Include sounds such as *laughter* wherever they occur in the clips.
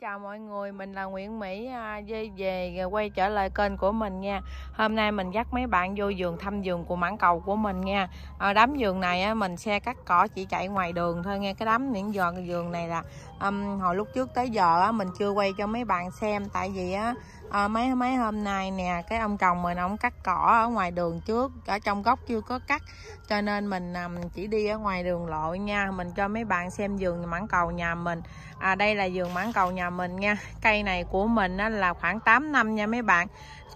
chào mọi người mình là Nguyễn Mỹ dây à, về quay trở lại kênh của mình nha hôm nay mình dắt mấy bạn vô vườn thăm vườn của mãn cầu của mình nha à, đám vườn này á, mình xe cắt cỏ chỉ chạy ngoài đường thôi nghe cái đám những giòn vườn này là um, hồi lúc trước tới giờ á, mình chưa quay cho mấy bạn xem tại vì á, à, mấy mấy hôm nay nè cái ông chồng mình ông cắt cỏ ở ngoài đường trước ở trong góc chưa có cắt cho nên mình um, chỉ đi ở ngoài đường lộ nha mình cho mấy bạn xem vườn mãn cầu nhà mình à, đây là vườn mãn cầu nhà mình nha cây này của mình á, là khoảng 8 năm nha mấy bạn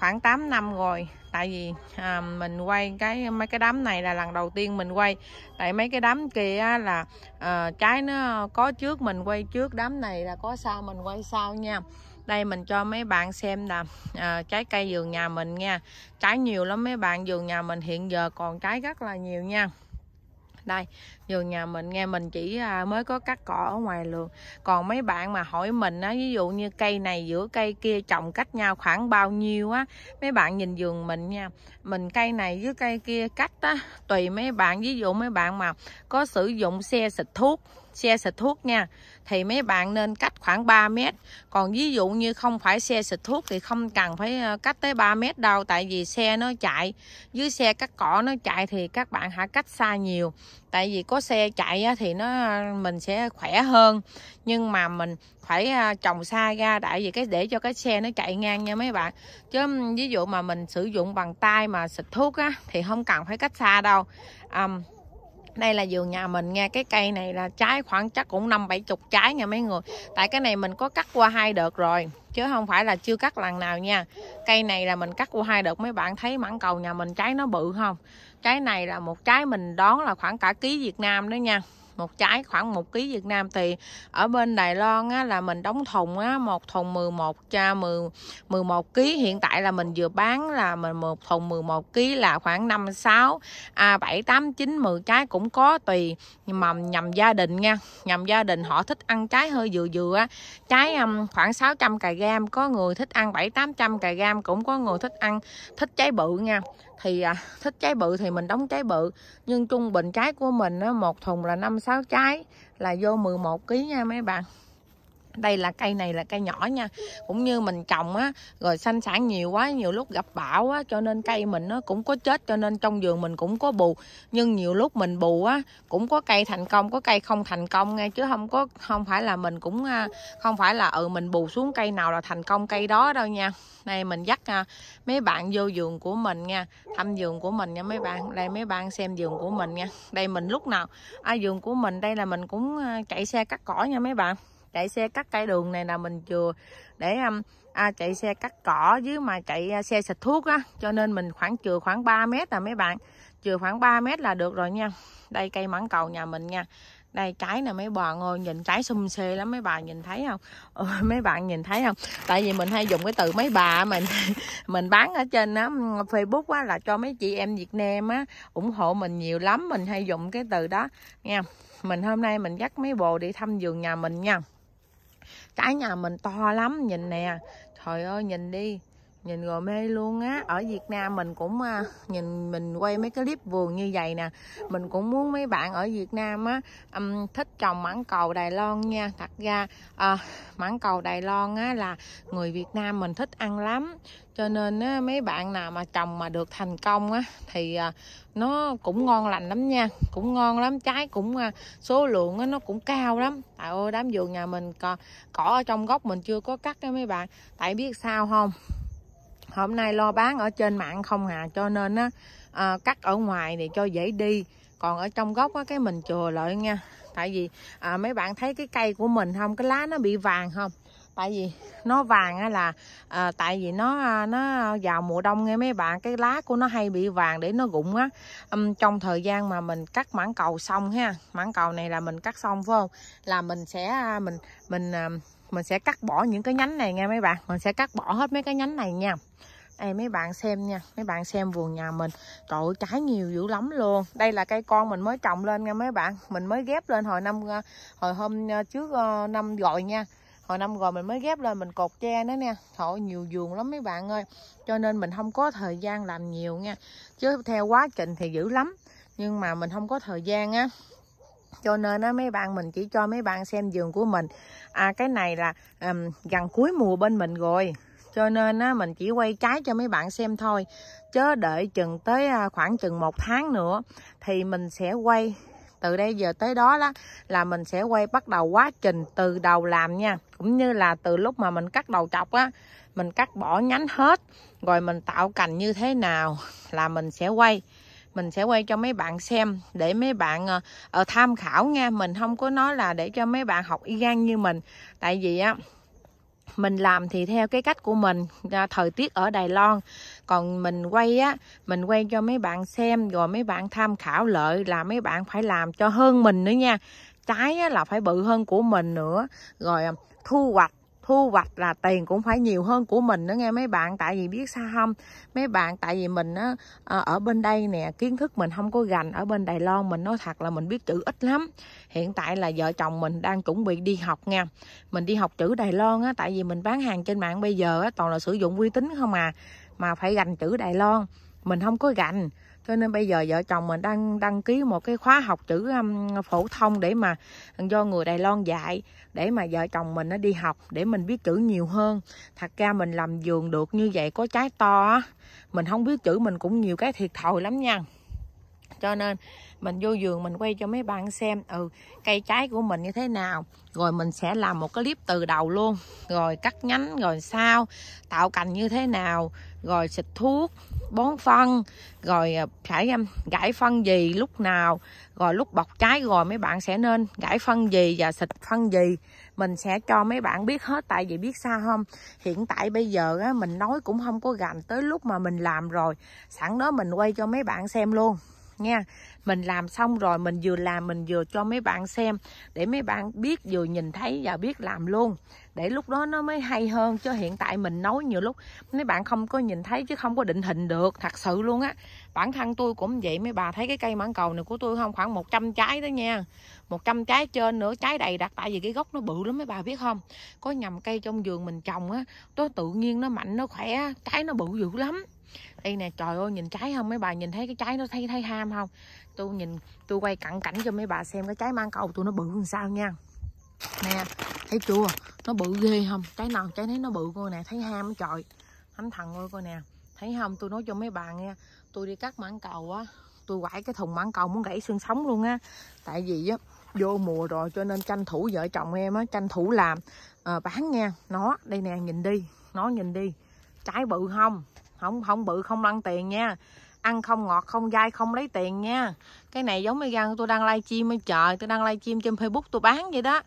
khoảng 8 năm rồi tại vì à, mình quay cái mấy cái đám này là lần đầu tiên mình quay tại mấy cái đám kia là à, trái nó có trước mình quay trước đám này là có sau mình quay sau nha đây mình cho mấy bạn xem là à, trái cây vườn nhà mình nha trái nhiều lắm mấy bạn vườn nhà mình hiện giờ còn trái rất là nhiều nha đây vườn nhà mình nghe mình chỉ à, mới có cắt cỏ ở ngoài lường còn mấy bạn mà hỏi mình á ví dụ như cây này giữa cây kia trồng cách nhau khoảng bao nhiêu á mấy bạn nhìn vườn mình nha mình cây này với cây kia cách á tùy mấy bạn ví dụ mấy bạn mà có sử dụng xe xịt thuốc xe xịt thuốc nha thì mấy bạn nên cách khoảng 3 mét còn ví dụ như không phải xe xịt thuốc thì không cần phải ờ, cách tới 3 mét đâu tại vì xe nó chạy dưới xe cắt cỏ nó chạy thì các bạn hãy cách xa nhiều tại vì có xe chạy thì nó ờ, mình sẽ khỏe hơn nhưng mà mình phải ờ, trồng xa ra tại vì cái để cho cái xe nó chạy ngang nha mấy bạn chứ ví dụ mà mình sử dụng bằng tay mà xịt thuốc á thì không cần phải cách xa đâu um, đây là vườn nhà mình nha cái cây này là trái khoảng chắc cũng năm bảy chục trái nha mấy người tại cái này mình có cắt qua hai đợt rồi chứ không phải là chưa cắt lần nào nha cây này là mình cắt qua hai đợt mấy bạn thấy mảng cầu nhà mình trái nó bự không trái này là một trái mình đón là khoảng cả ký Việt Nam đó nha một trái khoảng 1 kg Việt Nam thì ở bên Đài Loan á, là mình đóng thùng á, một thùng 11 cha 10 11 kg hiện tại là mình vừa bán là mình một thùng 11 kg là khoảng 5 6 à, 7 8 9 10 trái cũng có tùy mà nhằm gia đình nha nhằm gia đình họ thích ăn trái hơi dừa dừa á trái um, khoảng 600 cà gam có người thích ăn 7 800 cà gam cũng có người thích ăn thích trái bự nha thì à, thích trái bự thì mình đóng trái bự nhưng trung bình trái của mình á, một thùng là năm sáu trái là vô 11 kg nha mấy bạn đây là cây này là cây nhỏ nha cũng như mình trồng á rồi sanh sản nhiều quá nhiều lúc gặp bão á cho nên cây mình nó cũng có chết cho nên trong vườn mình cũng có bù nhưng nhiều lúc mình bù á cũng có cây thành công có cây không thành công nghe chứ không có không phải là mình cũng à, không phải là ừ mình bù xuống cây nào là thành công cây đó đâu nha này mình dắt à, mấy bạn vô vườn của mình nha thăm vườn của mình nha mấy bạn đây mấy bạn xem vườn của mình nha đây mình lúc nào à, vườn của mình đây là mình cũng à, chạy xe cắt cỏ nha mấy bạn chạy xe cắt cây đường này là mình chừa để um, à, chạy xe cắt cỏ với mà chạy à, xe xịt thuốc á cho nên mình khoảng chừa khoảng 3 mét là mấy bạn chừa khoảng 3 mét là được rồi nha đây cây mãng cầu nhà mình nha đây trái nè mấy bà ơi nhìn trái xum xê lắm mấy bà nhìn thấy không ừ, *laughs* mấy bạn nhìn thấy không tại vì mình hay dùng cái từ mấy bà mình *laughs* mình bán ở trên á um, facebook á là cho mấy chị em việt nam á ủng hộ mình nhiều lắm mình hay dùng cái từ đó nha mình hôm nay mình dắt mấy bồ đi thăm vườn nhà mình nha trái nhà mình to lắm nhìn nè trời ơi nhìn đi nhìn rồi mê luôn á ở Việt Nam mình cũng à, nhìn mình quay mấy cái clip vườn như vậy nè mình cũng muốn mấy bạn ở Việt Nam á um, thích trồng mãng cầu Đài Loan nha thật ra uh, mãng cầu Đài Loan á là người Việt Nam mình thích ăn lắm cho nên á, mấy bạn nào mà trồng mà được thành công á thì uh, nó cũng ngon lành lắm nha cũng ngon lắm trái cũng uh, số lượng á, nó cũng cao lắm tại ôi đám vườn nhà mình cỏ, ở trong gốc mình chưa có cắt đó mấy bạn tại biết sao không hôm nay lo bán ở trên mạng không hà cho nên á à, cắt ở ngoài thì cho dễ đi còn ở trong gốc á cái mình chừa lại nha tại vì à, mấy bạn thấy cái cây của mình không cái lá nó bị vàng không tại vì nó vàng á là à, tại vì nó à, nó vào mùa đông nghe mấy bạn cái lá của nó hay bị vàng để nó rụng á um, trong thời gian mà mình cắt mảng cầu xong ha mảng cầu này là mình cắt xong phải không là mình sẽ à, mình mình à, mình sẽ cắt bỏ những cái nhánh này nghe mấy bạn mình sẽ cắt bỏ hết mấy cái nhánh này nha đây mấy bạn xem nha mấy bạn xem vườn nhà mình trời ơi, trái nhiều dữ lắm luôn đây là cây con mình mới trồng lên nha mấy bạn mình mới ghép lên hồi năm ờ, hồi hôm ờ, trước ờ, năm rồi nha hồi năm rồi mình mới ghép lên mình cột tre nữa nè, thôi nhiều vườn lắm mấy bạn ơi cho nên mình không có thời gian làm nhiều nha chứ theo quá trình thì dữ lắm nhưng mà mình không có thời gian á cho nên á mấy bạn mình chỉ cho mấy bạn xem vườn của mình à cái này là um, gần cuối mùa bên mình rồi cho nên á, mình chỉ quay trái cho mấy bạn xem thôi chớ đợi chừng tới à, khoảng chừng một tháng nữa thì mình sẽ quay từ đây giờ tới đó đó là mình sẽ quay bắt đầu quá trình từ đầu làm nha cũng như là từ lúc mà mình cắt đầu chọc á mình cắt bỏ nhánh hết rồi mình tạo cành như thế nào là mình sẽ quay mình sẽ quay cho mấy bạn xem để mấy bạn uh, tham khảo nha mình không có nói là để cho mấy bạn học y gan như mình tại vì á mình làm thì theo cái cách của mình à, thời tiết ở Đài Loan còn mình quay á mình quay cho mấy bạn xem rồi mấy bạn tham khảo lợi là mấy bạn phải làm cho hơn mình nữa nha trái á, là phải bự hơn của mình nữa rồi à, thu hoạch thu hoạch là tiền cũng phải nhiều hơn của mình nữa nghe mấy bạn tại vì biết sao không mấy bạn tại vì mình á ờ, ở bên đây nè kiến thức mình không có gành ở bên Đài Loan mình nói thật là mình biết chữ ít lắm hiện tại là vợ chồng mình đang chuẩn bị đi học nha mình đi học chữ Đài Loan á tại vì mình bán hàng trên mạng bây giờ á toàn là sử dụng uy tín không à mà phải gành chữ Đài Loan mình không có gành cho nên bây giờ vợ chồng mình đang đăng ký một cái khóa học chữ um, phổ thông để mà do người Đài Loan dạy để mà vợ chồng mình nó đi học để mình biết chữ nhiều hơn thật ra mình làm vườn được như vậy có trái to á mình không biết chữ mình cũng nhiều cái thiệt thòi lắm nha cho nên mình vô giường mình quay cho mấy bạn xem ừ cây trái của mình như thế nào rồi mình sẽ làm một cái clip từ đầu luôn rồi cắt nhánh rồi sao tạo cành như thế nào rồi xịt thuốc bón phân rồi à, phải à, gãi phân gì lúc nào rồi lúc bọc trái rồi mấy bạn sẽ nên gãi phân gì và xịt phân gì mình sẽ cho mấy bạn biết hết tại vì biết sao không hiện tại bây giờ á, mình nói cũng không có gành tới lúc mà mình làm rồi sẵn đó mình quay cho mấy bạn xem luôn nha mình làm xong rồi mình vừa làm mình vừa cho mấy bạn xem để mấy bạn biết vừa nhìn thấy và biết làm luôn để lúc đó nó mới hay hơn chứ hiện tại mình nói nhiều lúc mấy bạn không có nhìn thấy chứ không có định hình được thật sự luôn á bản thân tôi cũng vậy mấy bà thấy cái cây mãn cầu này của tôi không khoảng 100 trái đó nha 100 trái trên nữa trái đầy đặt tại vì cái gốc nó bự lắm mấy bà biết không có nhầm cây trong vườn mình trồng á nó tự nhiên nó mạnh nó khỏe trái nó bự dữ lắm đây nè trời ơi nhìn trái không mấy bà nhìn thấy cái trái nó thấy thấy ham không tôi nhìn tôi quay cận cảnh cho mấy bà xem cái trái mang cầu tôi nó bự làm sao nha nè thấy chưa nó bự ghê không trái nào trái thấy nó bự coi nè thấy ham trời thánh thần ơi coi nè thấy không tôi nói cho mấy bà nghe tôi đi cắt mãng cầu á tôi quải cái thùng mãng cầu muốn gãy xương sống luôn á tại vì á vô mùa rồi cho nên tranh thủ vợ chồng em á tranh thủ làm à, bán nha nó đây nè nhìn đi nó nhìn đi trái bự không không không bự không lăn tiền nha ăn không ngọt không dai không lấy tiền nha cái này giống mấy gan tôi đang livestream chim trời tôi đang livestream trên facebook tôi bán vậy đó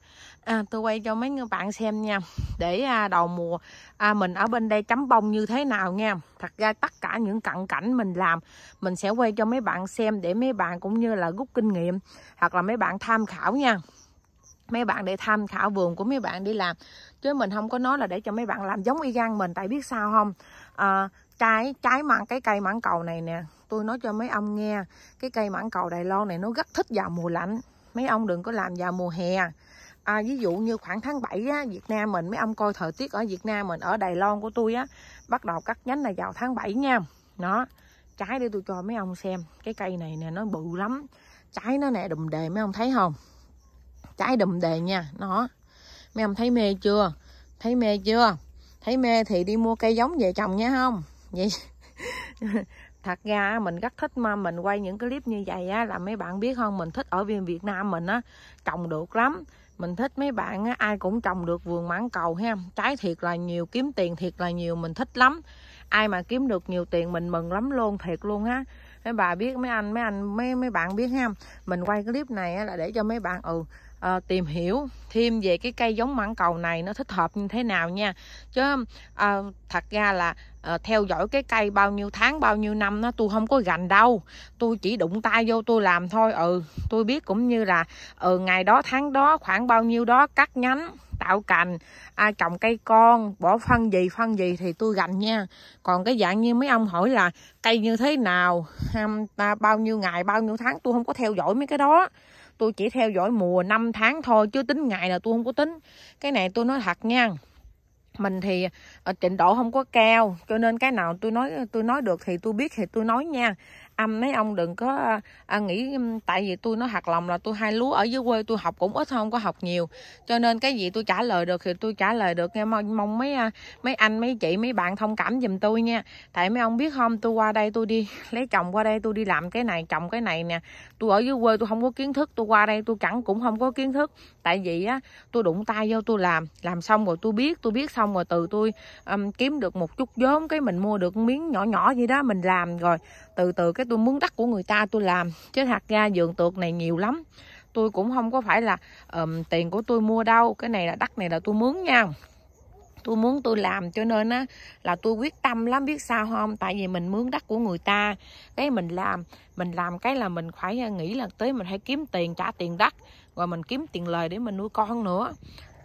à, tôi quay cho mấy bạn xem nha để à, đầu mùa à, mình ở bên đây cắm bông như thế nào nha thật ra tất cả những cận cảnh mình làm mình sẽ quay cho mấy bạn xem để mấy bạn cũng như là rút kinh nghiệm hoặc là mấy bạn tham khảo nha mấy bạn để tham khảo vườn của mấy bạn đi làm chứ mình không có nói là để cho mấy bạn làm giống y gan mình tại biết sao không à, trái trái mảng cái cây mảng cầu này nè tôi nói cho mấy ông nghe cái cây mảng cầu đài loan này nó rất thích vào mùa lạnh mấy ông đừng có làm vào mùa hè à, ví dụ như khoảng tháng 7 á, Việt Nam mình mấy ông coi thời tiết ở Việt Nam mình ở Đài Loan của tôi á bắt đầu cắt nhánh là vào tháng 7 nha nó trái để tôi cho mấy ông xem cái cây này nè nó bự lắm trái nó nè đùm đề mấy ông thấy không trái đùm đề nha nó mấy ông thấy mê chưa thấy mê chưa thấy mê thì đi mua cây giống về trồng nha không vậy *laughs* thật ra mình rất thích mà mình quay những clip như vậy á là mấy bạn biết không mình thích ở viên Việt Nam mình á trồng được lắm mình thích mấy bạn á, ai cũng trồng được vườn mãn cầu ha trái thiệt là nhiều kiếm tiền thiệt là nhiều mình thích lắm ai mà kiếm được nhiều tiền mình mừng lắm luôn thiệt luôn á mấy bà biết mấy anh mấy anh mấy mấy bạn biết ha mình quay clip này á, là để cho mấy bạn ừ à, tìm hiểu thêm về cái cây giống mãng cầu này nó thích hợp như thế nào nha chứ à, thật ra là à, theo dõi cái cây bao nhiêu tháng bao nhiêu năm nó tôi không có gành đâu tôi chỉ đụng tay vô tôi làm thôi ừ tôi biết cũng như là ừ ngày đó tháng đó khoảng bao nhiêu đó cắt nhánh tạo cành ai à, trồng cây con bỏ phân gì phân gì thì tôi gành nha còn cái dạng như mấy ông hỏi là cây như thế nào bao nhiêu ngày bao nhiêu tháng tôi không có theo dõi mấy cái đó tôi chỉ theo dõi mùa năm tháng thôi chứ tính ngày là tôi không có tính cái này tôi nói thật nha mình thì ờ, trình độ không có cao cho nên cái nào tôi nói tôi nói được thì tôi biết thì tôi nói nha âm mấy ông đừng có à, nghĩ tại vì tôi nó hạt lòng là tôi hai lúa ở dưới quê tôi học cũng ít không có học nhiều cho nên cái gì tôi trả lời được thì tôi trả lời được nghe mong, mong mấy à, mấy anh mấy chị mấy bạn thông cảm giùm tôi nha tại mấy ông biết không tôi qua đây tôi đi *laughs* lấy chồng qua đây tôi đi làm cái này chồng cái này nè tôi ở dưới quê tôi không có kiến thức tôi qua đây tôi chẳng cũng không có kiến thức tại vì á tôi đụng tay vô tôi làm làm xong rồi tôi biết tôi biết xong rồi từ tôi um, kiếm được một chút vốn cái mình mua được miếng nhỏ nhỏ gì đó mình làm rồi từ từ cái tôi mướn đất của người ta tôi làm chứ thật ra vườn tược này nhiều lắm tôi cũng không có phải là um, tiền của tôi mua đâu cái này là đất này là tôi mướn nha tôi muốn tôi làm cho nên á là tôi quyết tâm lắm biết sao không tại vì mình mướn đất của người ta cái mình làm mình làm cái là mình phải à, nghĩ là tới mình phải kiếm tiền trả tiền đất rồi mình kiếm tiền lời để mình nuôi con nữa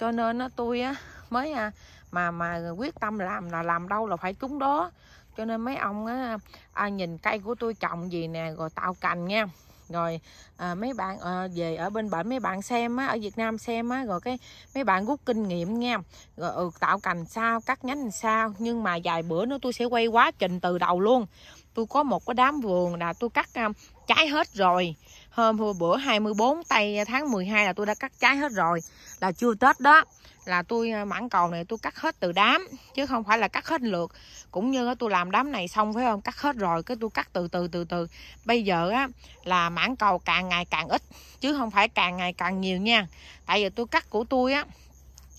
cho nên á tôi á mới à, mà mà quyết tâm làm là làm đâu là phải trúng đó cho nên mấy ông á à, nhìn cây của tôi trồng gì nè rồi tạo cành nha rồi à, mấy bạn à, về ở bên bển mấy bạn xem á ở Việt Nam xem á rồi cái mấy bạn rút kinh nghiệm nha rồi ừ, tạo cành sao cắt nhánh sao nhưng mà vài bữa nữa tôi sẽ quay quá trình từ đầu luôn tôi có một cái đám vườn là tôi cắt à, trái hết rồi hôm hôm bữa 24 tây tháng 12 là tôi đã cắt trái hết rồi là chưa tết đó là tôi à, mảng cầu này tôi cắt hết từ đám chứ không phải là cắt hết lượt cũng như tôi làm đám này xong phải không cắt hết rồi cái tôi cắt từ từ từ từ bây giờ á là mảng cầu càng ngày càng ít chứ không phải càng ngày càng nhiều nha tại vì tôi cắt của tôi á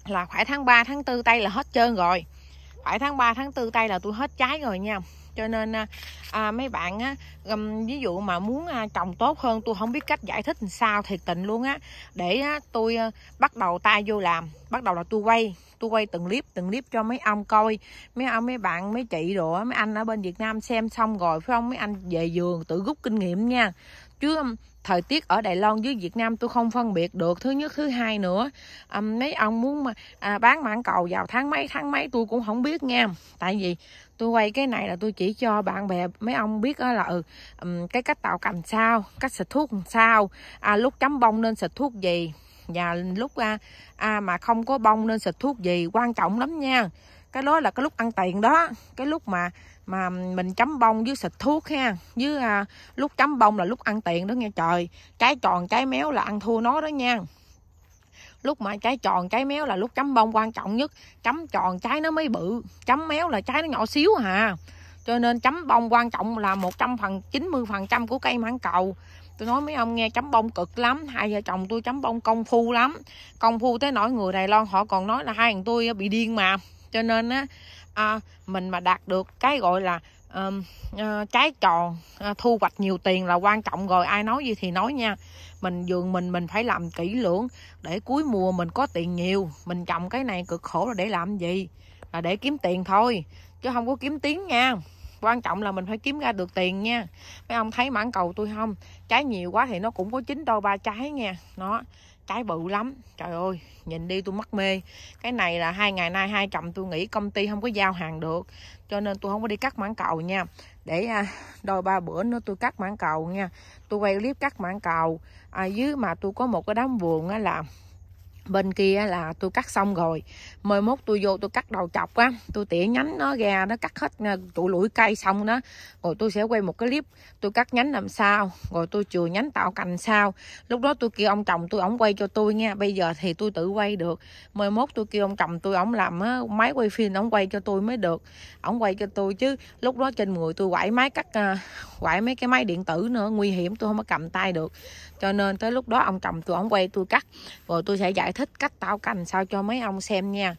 là khoảng tháng 3 tháng 4 tây là hết trơn rồi phải tháng 3 tháng 4 tây là tôi hết trái rồi nha cho nên à, à, mấy bạn á ví dụ mà muốn à, trồng tốt hơn tôi không biết cách giải thích làm sao thiệt tình luôn á để á, tôi à, bắt đầu tay vô làm bắt đầu là tôi quay tôi quay từng clip từng clip cho mấy ông coi mấy ông mấy bạn mấy chị rồi, mấy anh ở bên Việt Nam xem xong rồi phải không mấy anh về giường tự rút kinh nghiệm nha chứ um, thời tiết ở Đài Loan với Việt Nam tôi không phân biệt được thứ nhất thứ hai nữa à, mấy ông muốn mà à, bán mạng cầu vào tháng mấy tháng mấy tôi cũng không biết nha tại vì tôi quay cái này là tôi chỉ cho bạn bè mấy ông biết đó là ừ, um, cái cách tạo cành sao cách xịt thuốc sao à, lúc chấm bông nên xịt thuốc gì và lúc à, à, mà không có bông nên xịt thuốc gì quan trọng lắm nha cái đó là cái lúc ăn tiền đó cái lúc mà mà mình chấm bông với xịt thuốc ha với à, lúc chấm bông là lúc ăn tiền đó nghe trời trái tròn trái méo là ăn thua nó đó nha lúc mà trái tròn trái méo là lúc chấm bông quan trọng nhất chấm tròn trái nó mới bự chấm méo là trái nó nhỏ xíu hà cho nên chấm bông quan trọng là một trăm phần chín mươi phần trăm của cây mãng cầu tôi nói mấy ông nghe chấm bông cực lắm hai vợ chồng tôi chấm bông công phu lắm công phu tới nỗi người đài loan họ còn nói là hai thằng tôi bị điên mà cho nên á à, mình mà đạt được cái gọi là um, uh, trái tròn uh, thu hoạch nhiều tiền là quan trọng rồi ai nói gì thì nói nha mình vườn mình mình phải làm kỹ lưỡng để cuối mùa mình có tiền nhiều mình trồng cái này cực khổ là để làm gì là để kiếm tiền thôi chứ không có kiếm tiếng nha quan trọng là mình phải kiếm ra được tiền nha mấy ông thấy mãn cầu tôi không trái nhiều quá thì nó cũng có chín đôi ba trái nha nó cái bự lắm trời ơi nhìn đi tôi mắc mê cái này là hai ngày nay hai chồng tôi nghĩ công ty không có giao hàng được cho nên tôi không có đi cắt mảng cầu nha để à, đôi ba bữa nữa tôi cắt mảng cầu nha tôi quay clip cắt mảng cầu à, dưới mà tôi có một cái đám vườn á là bên kia là tôi cắt xong rồi mai mốt tôi vô tôi cắt đầu chọc á tôi tỉa nhánh nó ra nó cắt hết à, trụ lũi cây xong đó rồi tôi sẽ quay một cái clip tôi cắt nhánh làm sao rồi tôi chừa nhánh tạo cành sao lúc đó tôi kêu ông chồng tôi ổng quay cho tôi nha bây giờ thì tôi tự quay được mai mốt tôi kêu ông chồng tôi ổng làm á, máy quay phim ổng quay cho tôi mới được ổng quay cho tôi chứ lúc đó trên người tôi quải máy cắt à, quải mấy cái máy điện tử nữa nguy hiểm tôi không có cầm tay được cho nên tới lúc đó ông chồng tôi ông quay tôi cắt rồi tôi sẽ giải thích cách tao cành sao cho mấy ông xem nha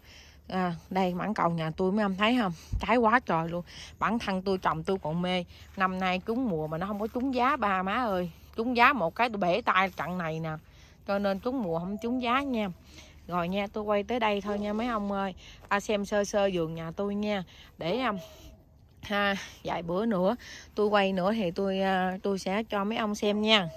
à, đây mảng cầu nhà tôi mấy ông thấy không trái quá trời luôn bản thân tôi chồng tôi còn mê năm nay trúng mùa mà nó không có trúng giá ba má ơi trúng giá một cái tôi bể tay trận này nè cho nên trúng mùa không trúng giá nha rồi nha tôi quay tới đây thôi nha mấy ông ơi à, xem sơ sơ vườn nhà tôi nha để um, ha vài bữa nữa tôi quay nữa thì tôi à, tôi sẽ cho mấy ông xem nha